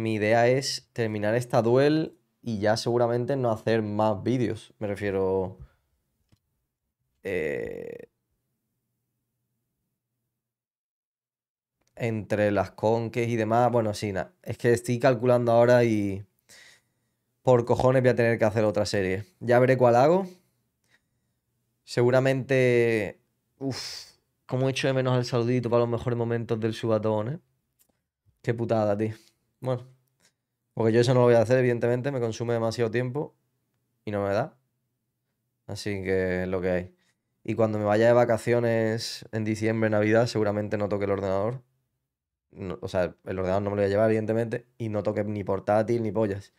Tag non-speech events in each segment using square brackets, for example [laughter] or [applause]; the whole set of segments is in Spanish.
mi idea es terminar esta duel y ya seguramente no hacer más vídeos. Me refiero... Eh, entre las conques y demás, bueno, sí, es que estoy calculando ahora y por cojones voy a tener que hacer otra serie. Ya veré cuál hago. Seguramente... Uf, como he hecho de menos el saludito para los mejores momentos del subatón, ¿eh? Qué putada, tío. Bueno. Porque yo eso no lo voy a hacer, evidentemente, me consume demasiado tiempo y no me da. Así que lo que hay. Y cuando me vaya de vacaciones en diciembre, Navidad, seguramente no toque el ordenador. o sea, el ordenador no me lo voy a llevar, evidentemente, y no toque ni portátil ni pollas.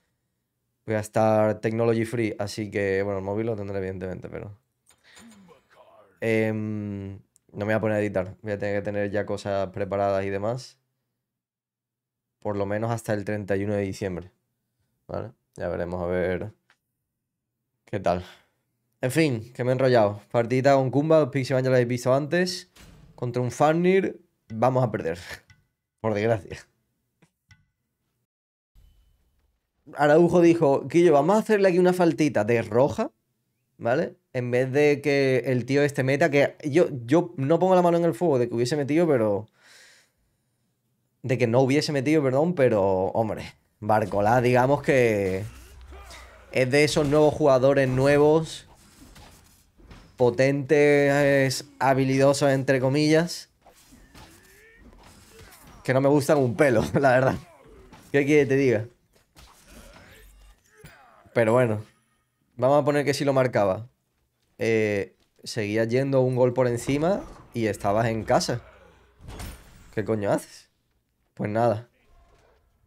Voy a estar technology free, así que, bueno, el móvil lo tendré, evidentemente, pero. Em, no me voy a poner a editar. Voy a tener que tener ya cosas preparadas y demás por lo menos hasta el 31 de diciembre. ¿Vale? Ya veremos a ver qué tal. En fin, que me he enrollado. Partida con Kumba, Man ya la habéis visto antes. Contra un Farnir, vamos a perder. [laughs] Por desgracia. Araujo dijo, Quillo, vamos a hacerle aquí una faltita de roja, ¿vale? En vez de que el tío este meta, que yo, yo no pongo la mano en el fuego de que hubiese metido, pero de que no hubiese metido, perdón, pero hombre, Barcolá, digamos que es de esos nuevos jugadores nuevos, potentes, habilidosos, entre comillas, que no me gustan un pelo, [laughs] la verdad. ¿Qué quiere que te diga? Pero bueno, vamos a poner que sí lo marcaba. Eh, seguía yendo un gol por encima y estabas en casa. ¿Qué coño haces? Pues nada.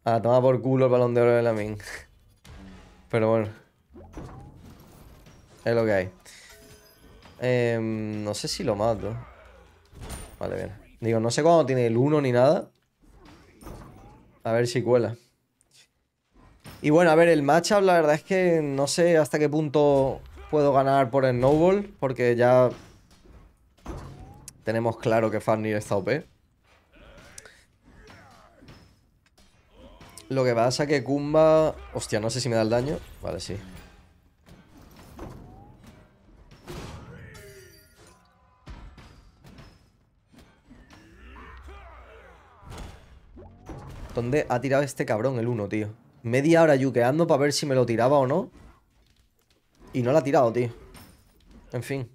A tomar por culo el balón de oro de la min. [laughs] Pero bueno. Es lo que hay. Em, no sé si lo mato. Vale, bien. Digo, no sé cuándo tiene el 1 ni nada. A ver si cuela. Y bueno, a ver, el matchup la verdad es que no sé hasta qué punto puedo ganar por el Snowball. Porque ya tenemos claro que Fanny está OP. Lo que pasa que Kumba... Hostia, no sé si me da el daño. Vale, sí. ¿Dónde ha tirado este cabrón el 1, tío? Media hora yuqueando para ver si me lo tiraba o no. Y no lo ha tirado, tío. En fin,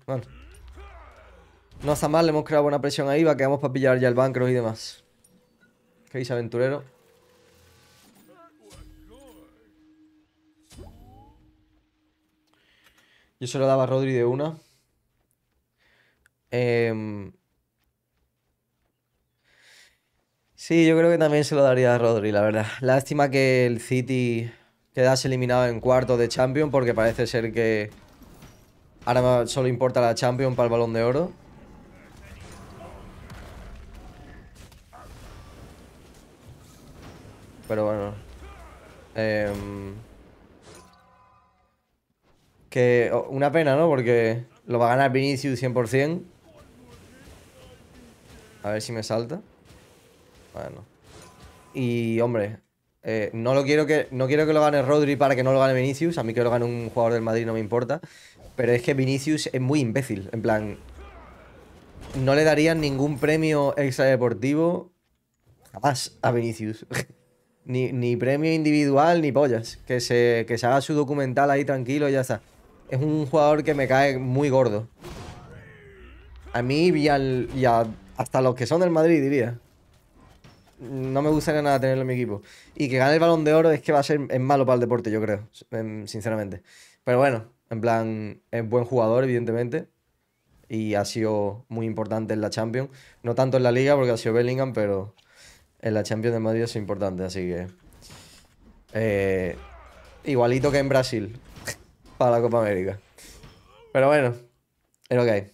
No está mal, le hemos creado buena presión ahí. Va, quedamos para pillar ya el bancro y demás. ¿Qué dice, aventurero? Yo se lo daba a Rodri de una. Em, sí, yo creo que también se lo daría a Rodri, la verdad. Lástima que el City quedase eliminado en cuarto de Champions porque parece ser que ahora solo importa la Champions para el Balón de Oro. Pero bueno. Eh... Que una pena, ¿no? Porque lo va a ganar Vinicius 100%. A ver si me salta. Bueno. Y, hombre, eh, no, lo quiero que, no quiero que lo gane Rodri para que no lo gane Vinicius. A mí que lo gane un jugador del Madrid no me importa. Pero es que Vinicius es muy imbécil. En plan, no le darían ningún premio deportivo jamás a Vinicius. [laughs] ni, ni premio individual ni pollas. Que se, que se haga su documental ahí tranquilo y ya está es un jugador que me cae muy gordo. A mí y, hasta los que son del Madrid, diría. No me gustaría nada tenerlo en mi equipo. Y que gane el balón de oro es que va a ser malo para el deporte, yo creo, em, sinceramente. Pero bueno, en plan, es buen jugador, evidentemente. Y ha sido muy importante en la Champions. No tanto en la Liga, porque ha sido Bellingham, pero en la Champions de Madrid es importante. Así que. Eh, igualito que en Brasil para la Copa América. Pero bueno, es lo que hay.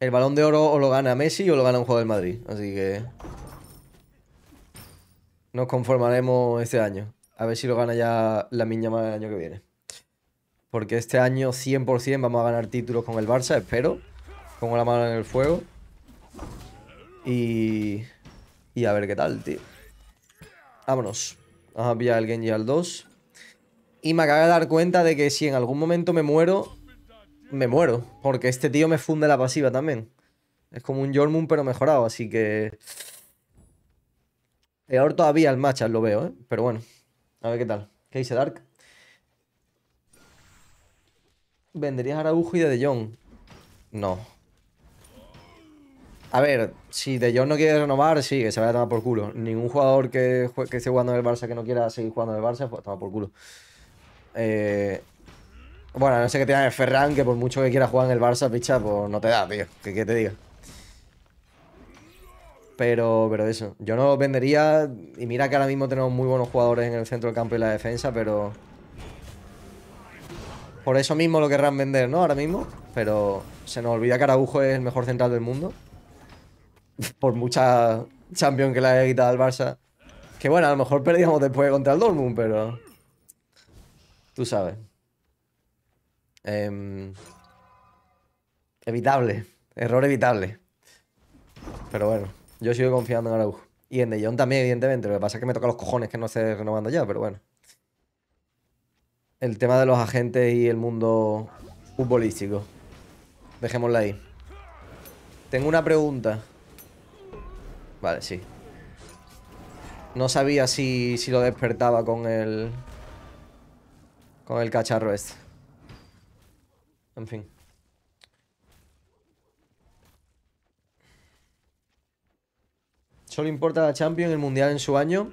El balón de oro o lo gana Messi o lo gana un Juego del Madrid. Así que nos conformaremos este año. A ver si lo gana ya la miña más el año que viene. Porque este año 100% vamos a ganar títulos con el Barça, espero. Pongo la mano en el fuego. Y... Y a ver qué tal, tío. Vámonos. Vamos a pillar El Genji al 2. Y me acabo de dar cuenta de que si en algún momento me muero, me muero. Porque este tío me funde la pasiva también. Es como un Jormun pero mejorado, así que... ahora todavía el Machas lo veo, ¿eh? Pero bueno, a ver qué tal. ¿Qué dice Dark? ¿Venderías a Araujo y De Jong? No. A ver, si De Jong no quiere renovar, sí, que se vaya a tomar por culo. Ningún jugador que, que esté jugando en el Barça que no quiera seguir jugando en el Barça, pues tomar por culo. Eh, bueno, no sé que tengan el Ferran, que por mucho que quiera jugar en el Barça, picha, pues no te da, tío. Que, te diga. Pero, pero eso, yo no vendería. Y mira que ahora mismo tenemos muy buenos jugadores en el centro del campo y la defensa, pero. Por eso mismo lo querrán vender, ¿no? Ahora mismo. Pero se nos olvida que Araujo es el mejor central del mundo. [laughs] Por mucha champion que le haya quitado al Barça. Que bueno, a lo mejor perdíamos después contra el Dortmund, pero. Tú sabes. Em, evitable. Error evitable. Pero bueno, yo sigo confiando en Araujo. Y en De Jong también, evidentemente. Lo que pasa es que me toca los cojones que no esté renovando ya, pero bueno. El tema de los agentes y el mundo futbolístico. Dejémosla ahí. Tengo una pregunta. Vale, sí. No sabía si, si lo despertaba con el... Con el cacharro este. En fin. Solo importa la Champions, el Mundial en su año.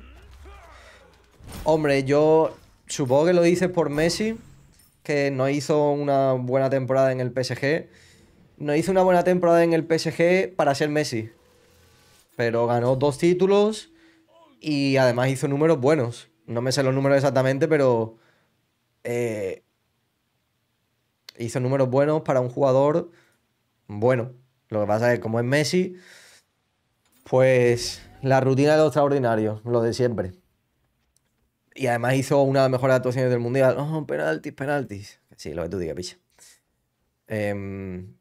Hombre, yo supongo que lo dices por Messi, que no hizo una buena temporada en el PSG. No hizo una buena temporada en el PSG para ser Messi. Pero ganó dos títulos y además hizo números buenos. No me sé los números exactamente, pero eh, hizo números buenos para un jugador bueno. Lo que pasa es que como es Messi, pues la rutina de lo extraordinario, lo de siempre. Y además hizo una de las mejores actuaciones del Mundial. Oh, penaltis, penaltis. Sí, lo que tú digas, picha. Em,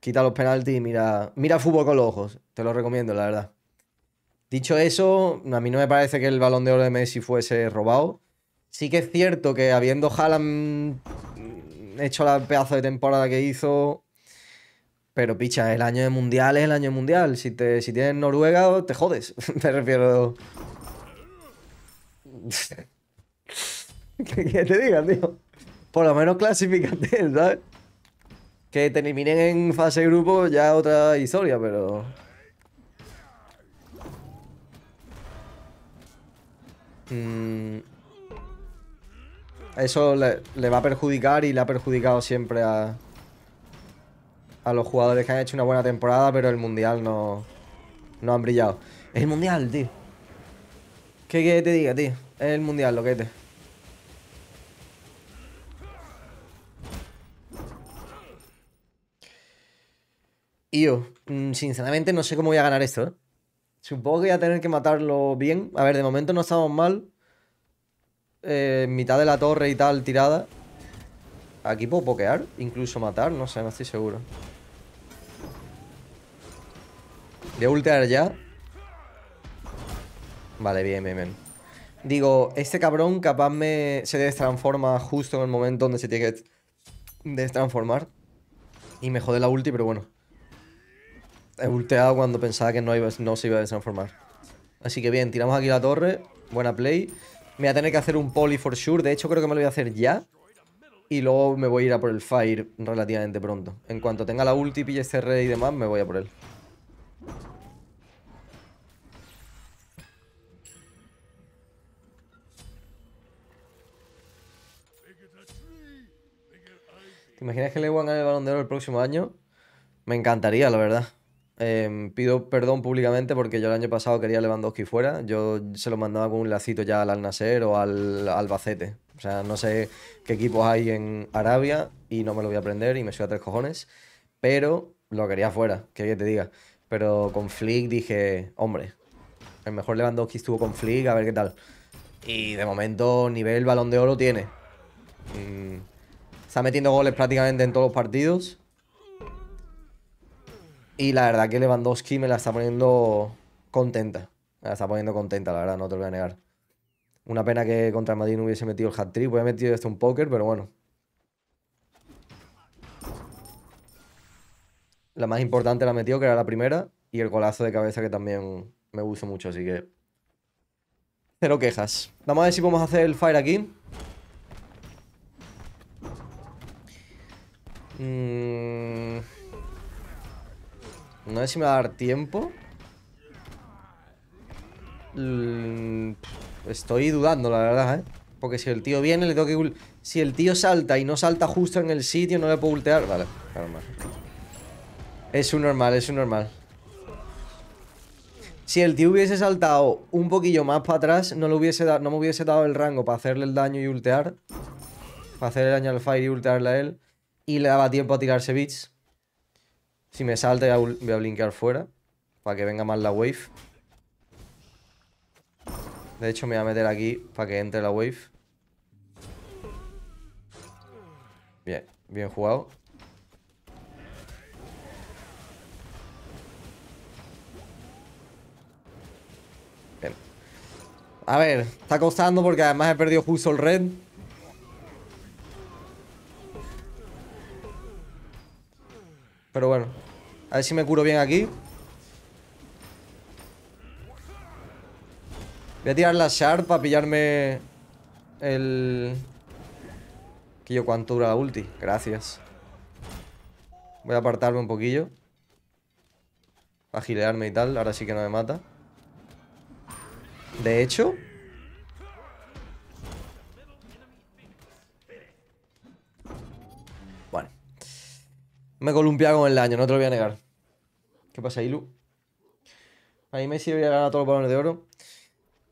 quita los penaltis y mira, mira fútbol con los ojos. Te lo recomiendo, la verdad. Dicho eso, a mí no me parece que el balón de oro de Messi fuese robado. Sí que es cierto que habiendo Haaland mm, hecho la pedazo de temporada que hizo, pero picha, el año de mundial es el año mundial. Si, te, si tienes Noruega, te jodes. Me [laughs] refiero. [laughs] ¿Qué, te digas, tío? Por lo menos clasificate, ¿sabes? Que te eliminen en fase grupo ya otra historia, pero. Mm, eso le, va a perjudicar y le ha perjudicado siempre a, a los jugadores que han hecho una buena temporada, pero el Mundial no, no han brillado. Es el Mundial, tío. ¿Qué, te diga, tío? Es el Mundial, lo que te... Yo, mm, sinceramente no sé cómo voy a ganar esto, ¿eh? Supongo que voy a tener que matarlo bien. A ver, de momento no estamos mal. Eh, mitad de la torre y tal, tirada. Aquí puedo pokear, incluso matar, no sé, no estoy seguro. De a ultear ya. Vale, bien, bien, bien. Digo, este cabrón capaz me se destransforma justo en el momento donde se tiene que destransformar. Y me jode la ulti, pero bueno he ulteado cuando pensaba que no, se iba a transformar. Así que bien, tiramos aquí la torre. Buena play. Me voy a tener que hacer un poly for sure. De hecho, creo que me lo voy a hacer ya. Y luego me voy a ir a por el fire relativamente pronto. En cuanto tenga la ulti, pille este rey y demás, me voy a por él. ¿Te imaginas que le van a ganar el balón de oro el próximo año? Me encantaría, la verdad. Em, pido perdón públicamente porque yo el año pasado quería Lewandowski fuera. Yo se lo mandaba con un lacito ya al al o al Albacete. O sea, no sé qué equipos hay en Arabia y no me lo voy a aprender y me a tres cojones. Pero lo quería fuera, que te diga. Pero con Flick dije, hombre, el mejor Lewandowski estuvo con Flick, a ver qué tal. Y de momento nivel balón de oro tiene. Mm, está metiendo goles prácticamente en todos los partidos. Y la verdad que Lewandowski me la está poniendo contenta. Me la está poniendo contenta, la verdad, no te lo voy a negar. Una pena que contra el Madrid no hubiese metido el hat-trick. Hubiera metido esto un póker, pero bueno. La más importante la metió, que era la primera. Y el golazo de cabeza que también me gustó mucho, así que... Cero quejas. Vamos a ver si podemos hacer el fire aquí. Mmm... No sé si me va a dar tiempo. Mm, estoy dudando, la verdad, ¿eh? Porque si el tío viene, le tengo que... Si el tío salta y no salta justo en el sitio, no le puedo ultear. Vale, Es un normal, es un normal. Si el tío hubiese saltado un poquillo más para atrás, no, hubiese no me hubiese dado el rango para hacerle el daño y ultear. Para hacerle el daño al Fire y ultearle a él. Y le daba tiempo a tirarse bits. Si me salte voy a blinkear fuera. Para que venga más la wave. De hecho me voy a meter aquí para que entre la wave. Bien, bien jugado. Bien. A ver, está costando porque además he perdido justo el red. A ver si me curo bien aquí Voy a tirar la Shard para pillarme el... Quillo, ¿cuánto dura la ulti? Gracias. Voy a apartarme un poquillo. Para gilearme y tal. Ahora sí que no me mata. De hecho... Bueno. Me he con el daño, no te lo voy a negar. ¿Qué pasa, Ilu? Para mí Messi debería ganar todos los balones de oro.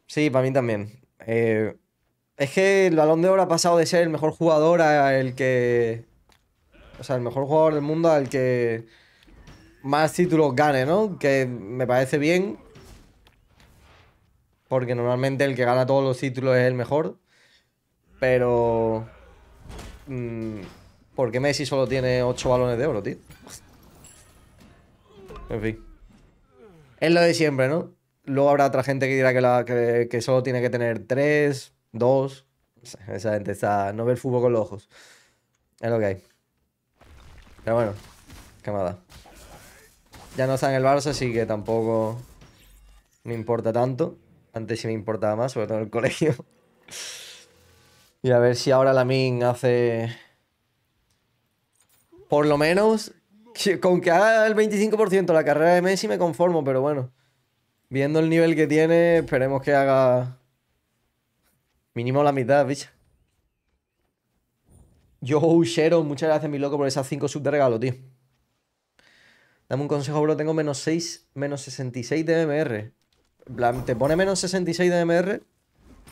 Sí, para mí también. Eh, es que el balón de oro ha pasado de ser el mejor jugador a el que. O sea, el mejor jugador del mundo al que más títulos gane, ¿no? Que me parece bien. Porque normalmente el que gana todos los títulos es el mejor. Pero. porque mm, ¿Por qué Messi solo tiene 8 balones de oro, tío? En fin. Es lo de siempre, ¿no? Luego habrá otra gente que dirá que, solo tiene que tener tres, dos. Esa gente está. No ve el fútbol con los ojos. Es lo que hay. Pero bueno, qué nada. Ya no está en el Barça, así que tampoco me importa tanto. Antes sí me importaba más, sobre todo en el [laughs] colegio. y a ver si ahora la min hace. Por lo menos con que haga el 25% la carrera de Messi me conformo, pero bueno. Viendo el nivel que tiene, esperemos que haga mínimo la mitad, bicha. Yo, Shero, muchas gracias, mi loco, por esas 5 sub de regalo, tío. Dame un consejo, bro. Tengo menos 6, menos 66 de MR. ¿Te pone menos 66 de MR?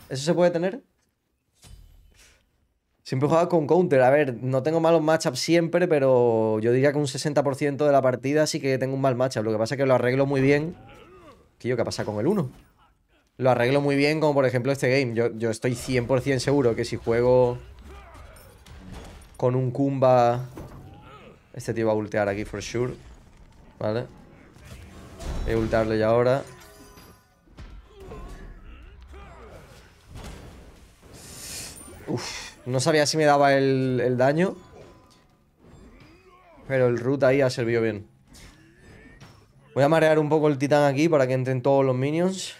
¿Eso se puede tener? Siempre he jugado con counter. A ver, no tengo malos matchups siempre, pero yo diría que un 60% de la partida sí que tengo un mal matchup. Lo que pasa es que lo arreglo muy bien. ¿Qué yo qué pasa con el 1? Lo arreglo muy bien, como por ejemplo este game. Yo, estoy 100% seguro que si juego con un Kumba... Este tío va a ultear aquí, for sure. ¿Vale? Voy a ultearle ya ahora. Uf. No sabía si me daba el, daño. Pero el root ahí ha servido bien. Voy a marear un poco el titán aquí para que entren todos los minions.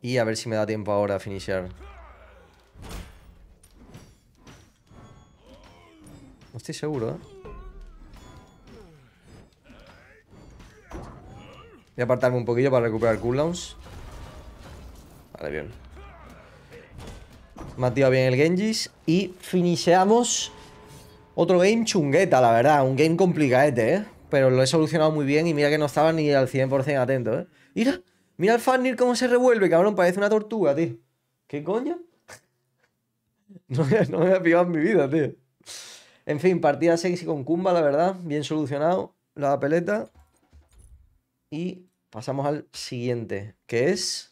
Y a ver si me da tiempo ahora a iniciar No estoy seguro, ¿eh? Voy a apartarme un poquillo para recuperar cooldowns. Vale, bien. Me bien el Genjis. Y finiseamos otro game chungueta, la verdad. Un game complicadete, ¿eh? Pero lo he solucionado muy bien y mira que no estaba ni al 100% atento, ¿eh? Mira, mira el Farnir cómo se revuelve, cabrón. Parece una tortuga, tío. ¿Qué coño? [laughs] No, me había pillado en mi vida, tío. En fin, partida sexy con Kumba, la verdad. Bien solucionado la peleta. Y pasamos al siguiente, que es...